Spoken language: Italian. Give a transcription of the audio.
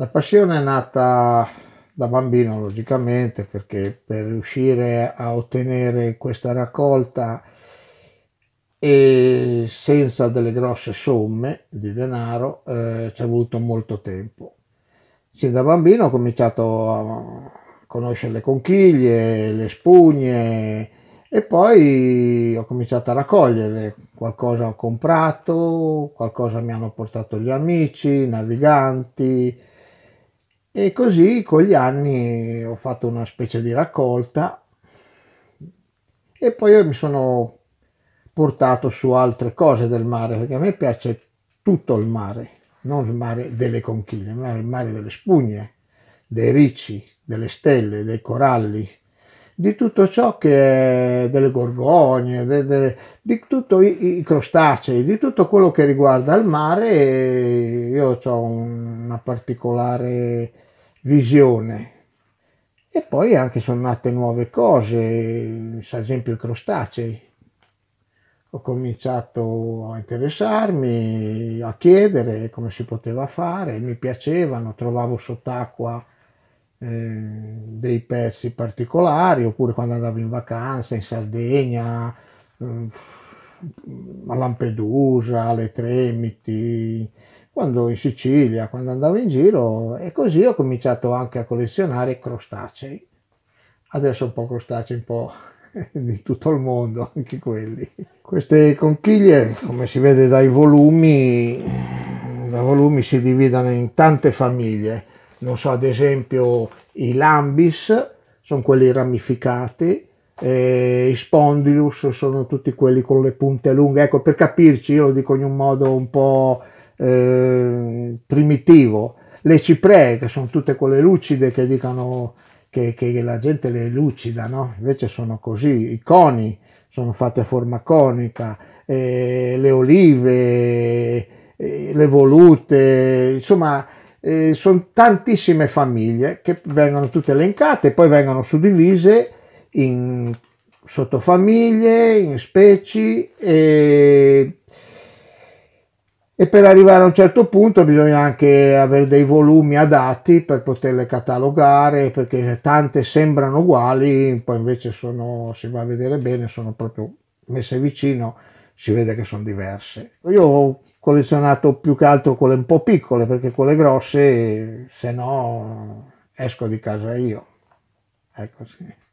La passione è nata da bambino logicamente perché per riuscire a ottenere questa raccolta e senza delle grosse somme di denaro eh, ci è voluto molto tempo. Sin da bambino ho cominciato a conoscere le conchiglie, le spugne e poi ho cominciato a raccogliere, qualcosa ho comprato, qualcosa mi hanno portato gli amici, i naviganti, e così con gli anni ho fatto una specie di raccolta e poi mi sono portato su altre cose del mare perché a me piace tutto il mare, non il mare delle conchiglie, ma il mare delle spugne, dei ricci, delle stelle, dei coralli, di tutto ciò che è delle gorgogne, de, de, di tutti i, i crostacei, di tutto quello che riguarda il mare io ho una particolare visione. E poi anche sono nate nuove cose, ad esempio i crostacei. Ho cominciato a interessarmi, a chiedere come si poteva fare, mi piacevano, trovavo sott'acqua eh, dei pezzi particolari, oppure quando andavo in vacanza in Sardegna, mm, a Lampedusa, alle Tremiti, quando in Sicilia, quando andavo in giro e così ho cominciato anche a collezionare crostacei. Adesso un po' crostacei, un po' di tutto il mondo, anche quelli. Queste conchiglie, come si vede dai volumi, da volumi si dividono in tante famiglie. Non so, ad esempio i lambis sono quelli ramificati, eh, i spondylus sono tutti quelli con le punte lunghe. Ecco, per capirci, io lo dico in un modo un po' Eh, primitivo. Le cipree, che sono tutte quelle lucide che dicono che, che la gente le lucida, no? invece sono così, i coni sono fatti a forma conica, eh, le olive, eh, le volute, insomma eh, sono tantissime famiglie che vengono tutte elencate e poi vengono suddivise in sottofamiglie, in specie e e per arrivare a un certo punto bisogna anche avere dei volumi adatti per poterle catalogare perché tante sembrano uguali poi invece sono si va a vedere bene sono proprio messe vicino si vede che sono diverse io ho collezionato più che altro quelle un po' piccole perché quelle grosse se no esco di casa io ecco sì.